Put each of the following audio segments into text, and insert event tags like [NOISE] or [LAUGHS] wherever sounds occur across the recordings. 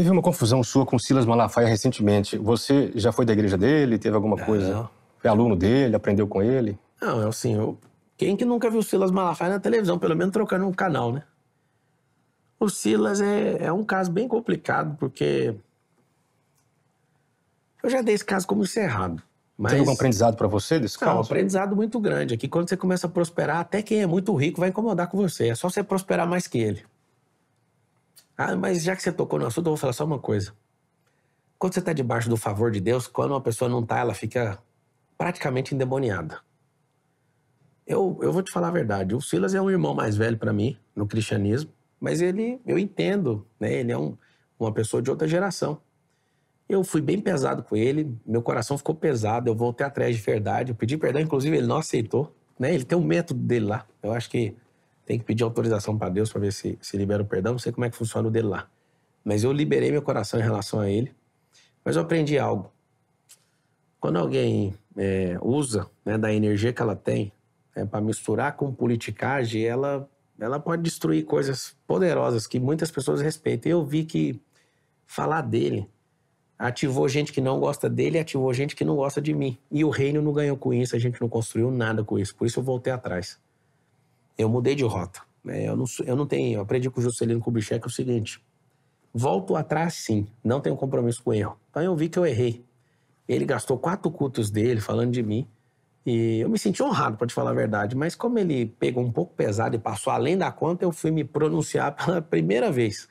Teve uma confusão sua com Silas Malafaia recentemente. Você já foi da igreja dele? Teve alguma coisa? Não. Foi aluno dele? Aprendeu com ele? Não, é assim, eu... quem que nunca viu Silas Malafaia na televisão? Pelo menos trocando um canal, né? O Silas é, é um caso bem complicado, porque eu já dei esse caso como encerrado. Mas... Teve algum aprendizado para você desse caso? um aprendizado muito grande. É que quando você começa a prosperar, até quem é muito rico vai incomodar com você. É só você prosperar mais que ele. Ah, mas já que você tocou no assunto, eu vou falar só uma coisa. Quando você está debaixo do favor de Deus, quando uma pessoa não está, ela fica praticamente endemoniada. Eu, eu vou te falar a verdade. O Silas é um irmão mais velho para mim no cristianismo, mas ele, eu entendo, né? Ele é um, uma pessoa de outra geração. Eu fui bem pesado com ele, meu coração ficou pesado, eu voltei atrás de verdade, eu pedi perdão, inclusive ele não aceitou, né? Ele tem um método dele lá. Eu acho que tem que pedir autorização para Deus para ver se, se libera o perdão. Não sei como é que funciona o dele lá. Mas eu liberei meu coração em relação a ele. Mas eu aprendi algo. Quando alguém é, usa né, da energia que ela tem né, para misturar com politicagem, ela, ela pode destruir coisas poderosas que muitas pessoas respeitam. Eu vi que falar dele ativou gente que não gosta dele e ativou gente que não gosta de mim. E o reino não ganhou com isso, a gente não construiu nada com isso. Por isso eu voltei atrás eu mudei de rota. Né? Eu, não, eu não tenho, eu aprendi com o Juscelino Kubitschek o seguinte: volto atrás sim, não tenho compromisso com erro. Então eu vi que eu errei. Ele gastou quatro cultos dele falando de mim. E eu me senti honrado, para te falar a verdade, mas como ele pegou um pouco pesado e passou além da conta, eu fui me pronunciar [LAUGHS] pela primeira vez.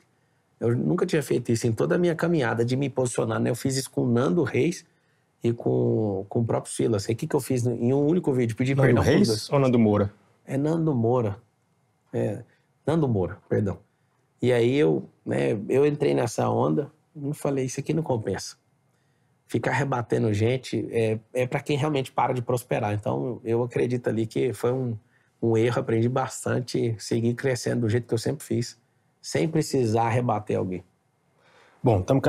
Eu nunca tinha feito isso em toda a minha caminhada de me posicionar, né? Eu fiz isso com o Nando Reis e com, com o próprio Silas. E o que, que eu fiz em um único vídeo? Pedi Nando perdão. Reis ou Nando Moura? é Nando Moura. É, Nando Moura, perdão. E aí eu, né, eu entrei nessa onda e falei, isso aqui não compensa. Ficar rebatendo gente é, é para quem realmente para de prosperar. Então, eu acredito ali que foi um, um erro, aprendi bastante, segui crescendo do jeito que eu sempre fiz, sem precisar rebater alguém. Bom, estamos caminhando.